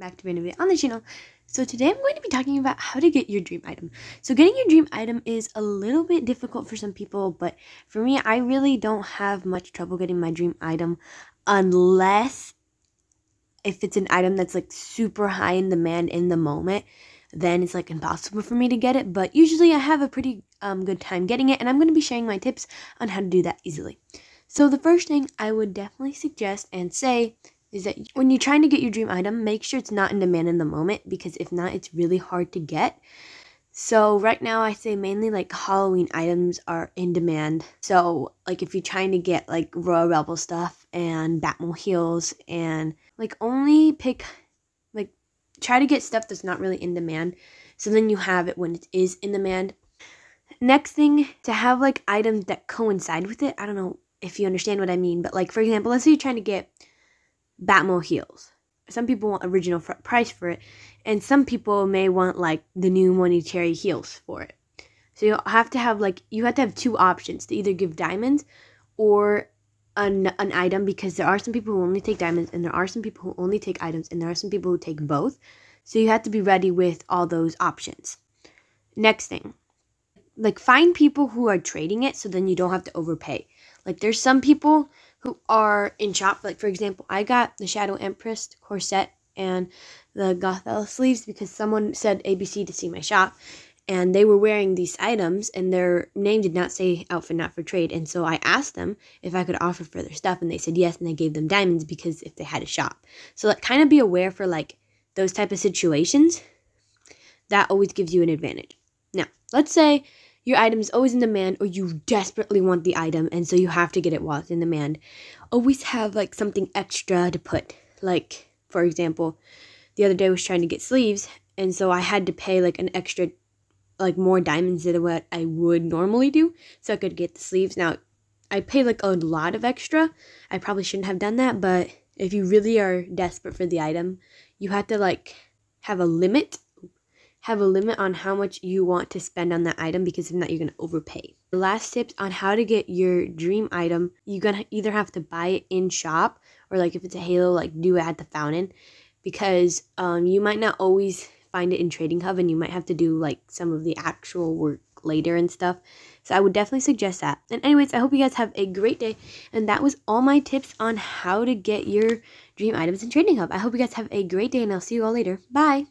back to renovate video on the channel so today i'm going to be talking about how to get your dream item so getting your dream item is a little bit difficult for some people but for me i really don't have much trouble getting my dream item unless if it's an item that's like super high in demand in the moment then it's like impossible for me to get it but usually i have a pretty um, good time getting it and i'm going to be sharing my tips on how to do that easily so the first thing i would definitely suggest and say is that when you're trying to get your dream item, make sure it's not in demand in the moment because if not, it's really hard to get. So, right now, I say mainly like Halloween items are in demand. So, like if you're trying to get like Royal Rebel stuff and Batmobile heels and like only pick, like try to get stuff that's not really in demand. So then you have it when it is in demand. Next thing, to have like items that coincide with it. I don't know if you understand what I mean, but like for example, let's say you're trying to get Batmo heels. Some people want original fr- price for it, and some people may want like the new monetary heels for it. So you have to have like you have to have two options to either give diamonds or an, an item because there are some people who only take diamonds and there are some people who only take items and there are some people who take both. So you have to be ready with all those options. Next thing, like find people who are trading it so then you don't have to overpay. Like there's some people who are in shop. Like for example, I got the Shadow Empress corset and the Gothel sleeves because someone said ABC to see my shop and they were wearing these items and their name did not say outfit not for trade and so i asked them if i could offer for their stuff and they said yes and they gave them diamonds because if they had a shop so like kind of be aware for like those type of situations that always gives you an advantage now let's say your item is always in demand, or you desperately want the item, and so you have to get it while it's in demand. Always have like something extra to put. Like, for example, the other day I was trying to get sleeves, and so I had to pay like an extra, like more diamonds than what I would normally do, so I could get the sleeves. Now, I paid like a lot of extra. I probably shouldn't have done that, but if you really are desperate for the item, you have to like have a limit have a limit on how much you want to spend on that item because if not, you're going to overpay. The last tips on how to get your dream item you're going to either have to buy it in shop or, like, if it's a Halo, like, do it at the fountain because um, you might not always find it in Trading Hub and you might have to do, like, some of the actual work later and stuff. So I would definitely suggest that. And, anyways, I hope you guys have a great day. And that was all my tips on how to get your dream items in Trading Hub. I hope you guys have a great day and I'll see you all later. Bye.